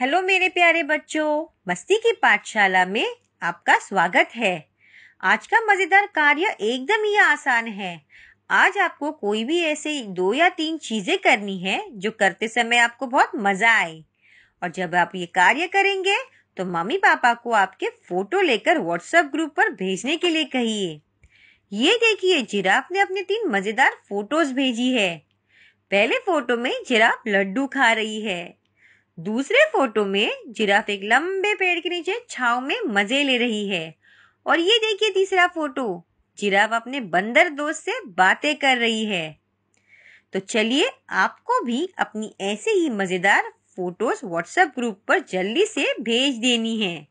hello मेरे प्यारे बच्चों मस्ती की पाठशाला में आपका स्वागत है आज का मजेदार कार्य एकदम ही आसान है आज आपको कोई भी ऐसे दो या तीन चीजें करनी है जो करते समय आपको बहुत मजा आए और जब आप ये कार्य करेंगे तो मम्मी पापा को आपके फोटो लेकर व्हाट्सएप ग्रुप पर भेजने के लिए कहिए ये देखिए जिराफ ने अपने तीन मजेदार फोटोज भेजी है पहले फोटो में जिराफ लड्डू खा रही है दूसरे फोटो में जिराफ एक लंबे पेड़ के नीचे छाव में मजे ले रही है और ये देखिए तीसरा फोटो जिराफ अपने बंदर दोस्त से बातें कर रही है तो चलिए आपको भी अपनी ऐसे ही मजेदार फोटोज व्हाट्सएप ग्रुप पर जल्दी से भेज देनी है